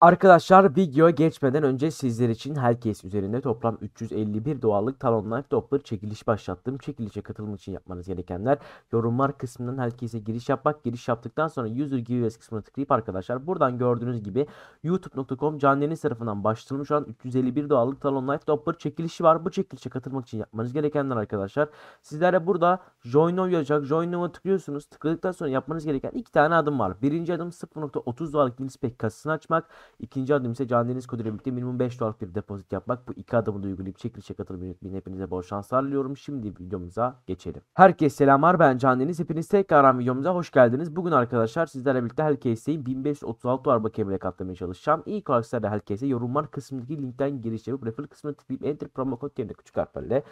Arkadaşlar video geçmeden önce sizler için herkes üzerinde toplam 351 doğallık talonlar Doppler çekiliş başlattım. Çekilişe katılım için yapmanız gerekenler yorumlar kısmından herkese giriş yapmak. Giriş yaptıktan sonra user giveaways kısmına tıklayıp arkadaşlar buradan gördüğünüz gibi youtube.com canleniz tarafından başlatılmış olan 351 doğallık talonlar Doppler çekilişi var. Bu çekilişe katılmak için yapmanız gerekenler arkadaşlar. Sizlere burada join now yazacak. Join now'a tıklıyorsunuz. Tıkladıktan sonra yapmanız gereken iki tane adım var. Birinci adım 0.30 doğallık Nilspek kasasını açmak. İkinci adım ise Can Deniz Kodu birlikte minimum 5 dolarlık bir depozit yapmak. Bu iki adımı da uygulayıp çekilişe katılım yönetmeyin. Hepinize bol şanslar diliyorum. Şimdi videomuza geçelim. Herkese selamlar ben Can Deniz. Hepiniz tekrar videomuza hoş geldiniz. Bugün arkadaşlar sizlerle birlikte Helcase'in 1536 dolar bakiyemine katlamaya çalışacağım. İlk olarak sizlerle Helcase'e yorumlar kısmındaki linkten giriş yapıp referral kısmına tıklayıp enter promo kod yerine küçük harflerle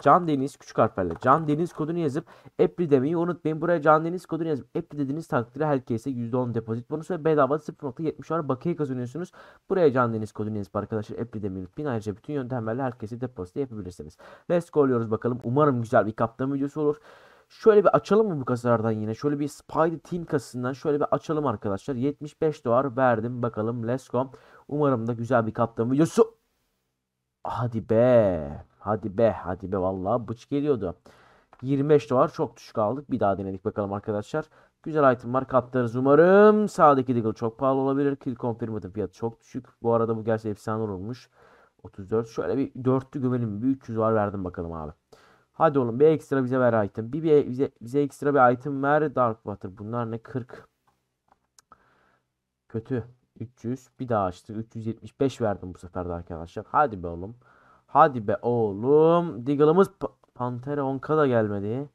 Can Deniz küçük harflerle Can Deniz kodunu yazıp Epli demeyi unutmayın. Buraya Can Deniz kodunu yazıp Epli dediğiniz takdirde Helcase'e %10 depozit bonusu ve bedava 0.70 dolar bakiye kazanıyor kullanıyorsunuz. Buraya Can deniz kodunuz var arkadaşlar. Apple'de mümkün. Ayrıca bütün yöntemlerle herkesi depozito yapabilirsiniz. Let's go'luyoruz bakalım. Umarım güzel bir kaptan videosu olur. Şöyle bir açalım mı bu kasalardan yine? Şöyle bir Spidey Team kasasından şöyle bir açalım arkadaşlar. 75 dolar verdim. Bakalım let's go. Umarım da güzel bir kaptan videosu. Hadi be. Hadi be. Hadi be. Vallahi bıç geliyordu. 25 dolar çok düşük aldık. Bir daha denedik bakalım arkadaşlar. Güzel item var katlarız umarım. Sağdaki Deagle çok pahalı olabilir. Kill Confirmed'ın fiyatı çok düşük. Bu arada bu gerçi efsane olmuş. 34. Şöyle bir 4'lü güvenim. Bir 300 var verdim bakalım abi. Hadi oğlum bir ekstra bize ver item. Bir, bir bize, bize ekstra bir item ver. Dark Water. Bunlar ne? 40. Kötü. 300. Bir daha açtık. 375 verdim bu sefer de arkadaşlar. Hadi be oğlum. Hadi be oğlum. Deagle'ımız Pantera onka da gelmedi.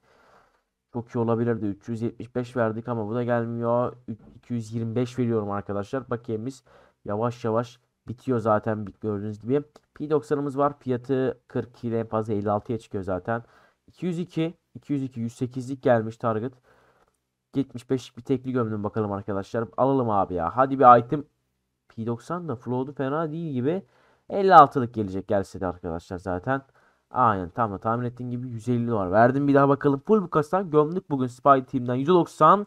Çok iyi olabilirdi. 375 verdik ama bu da gelmiyor. 225 veriyorum arkadaşlar. Bakiyemiz yavaş yavaş bitiyor zaten gördüğünüz gibi. P90'ımız var. Fiyatı 42 en fazla 56'ya çıkıyor zaten. 202, 202, 108'lik gelmiş target. 75'lik bir tekli gömdüm bakalım arkadaşlar. Alalım abi ya. Hadi bir item. P90 da flow'du fena değil gibi. 56'lık gelecek gelse de arkadaşlar zaten. Aynen tam da tahmin ettiğin gibi 150 dolar verdim. Bir daha bakalım. Full bu kastan gömdük bugün Spy Team'den 190.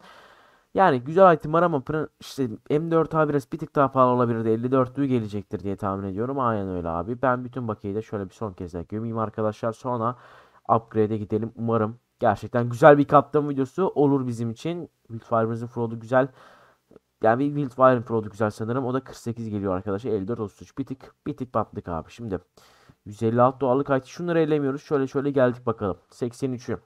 Yani güzel item var ama işte m 4 biraz bir tık daha pahalı olabilirdi. 54'lüğü gelecektir diye tahmin ediyorum. Aynen öyle abi. Ben bütün bakiyeyi de şöyle bir son kez de gömeyim arkadaşlar. Sonra upgrade'e gidelim. Umarım gerçekten güzel bir kaptan videosu olur bizim için. Wildfire'ımızın fraud'u güzel. Yani bir Wildfire'ın fraud'u güzel sanırım. O da 48 geliyor arkadaşlar. 54 33. Bir tık bir tık battık abi. Şimdi 156 doğallık IT. Şunları elemiyoruz. Şöyle şöyle geldik bakalım. 83'ü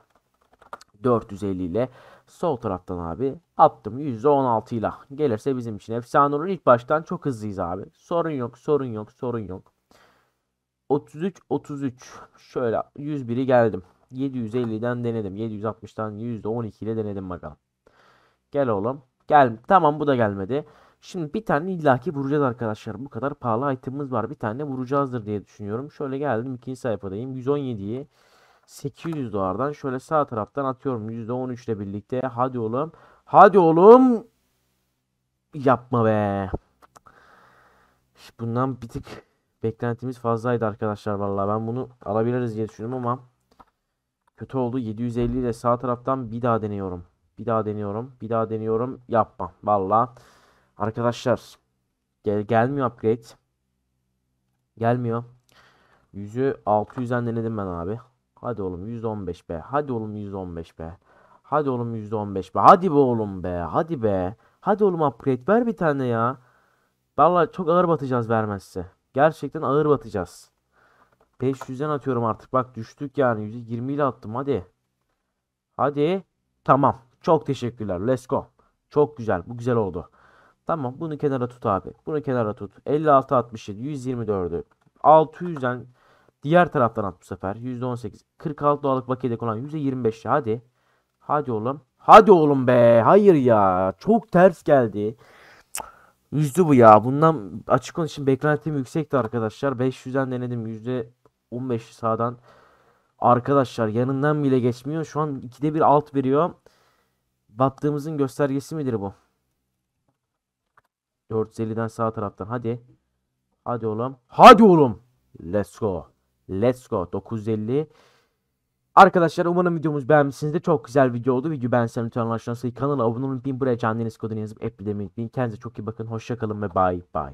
450 ile sol taraftan abi attım %16 ile. Gelirse bizim için efsane olur. İlk baştan çok hızlıyız abi. Sorun yok, sorun yok, sorun yok. 33 33 şöyle 101'i geldim. 750'den denedim. 760'dan %12 ile denedim bakalım. Gel oğlum. Gel. Tamam bu da gelmedi. Şimdi bir tane illaki vuracağız arkadaşlar. Bu kadar pahalı itemimiz var. Bir tane vuracağızdır diye düşünüyorum. Şöyle geldim ikinci sayfadayım. 117'yi 800 dolardan şöyle sağ taraftan atıyorum. %13 ile birlikte. Hadi oğlum. Hadi oğlum. Yapma be. Bundan bir tık beklentimiz fazlaydı arkadaşlar. Vallahi ben bunu alabiliriz diye düşündüm ama kötü oldu. 750 ile sağ taraftan bir daha deniyorum. Bir daha deniyorum. Bir daha deniyorum. Yapma. Valla. Arkadaşlar gel gelmiyor upgrade. Gelmiyor. Yüzü 600'den denedim ben abi. Hadi oğlum %15 be. Hadi oğlum %15 be. Hadi oğlum %15 be. Hadi be oğlum be. Hadi be. Hadi oğlum upgrade ver bir tane ya. Valla çok ağır batacağız vermezse. Gerçekten ağır batacağız. 500'den atıyorum artık. Bak düştük yani. %20 ile attım hadi. Hadi. Tamam. Çok teşekkürler. Let's go. Çok güzel. Bu güzel oldu. Tamam bunu kenara tut abi. Bunu kenara tut. 56 67 124'ü 600'den diğer taraftan at bu sefer. %18. 46 doğallık bakiyede olan %25'i. hadi. Hadi oğlum. Hadi oğlum be. Hayır ya. Çok ters geldi. Yüzdü bu ya. Bundan açık konuşayım beklentim yüksekti arkadaşlar. 500'den denedim. %15 sağdan. Arkadaşlar yanından bile geçmiyor. Şu an 2'de bir alt veriyor. Battığımızın göstergesi midir bu? 450'den sağ taraftan hadi. Hadi oğlum. Hadi oğlum. Let's go. Let's go. 950. Arkadaşlar umarım videomuz beğenmişsinizdir. Çok güzel video oldu. Video beğenseniz lütfen arkadaşlar kanala abone olun. Bin buraya canlı kodunu yazıp app bildirmeyi unutmayın. Kendinize çok iyi bakın. Hoşçakalın ve bye bye.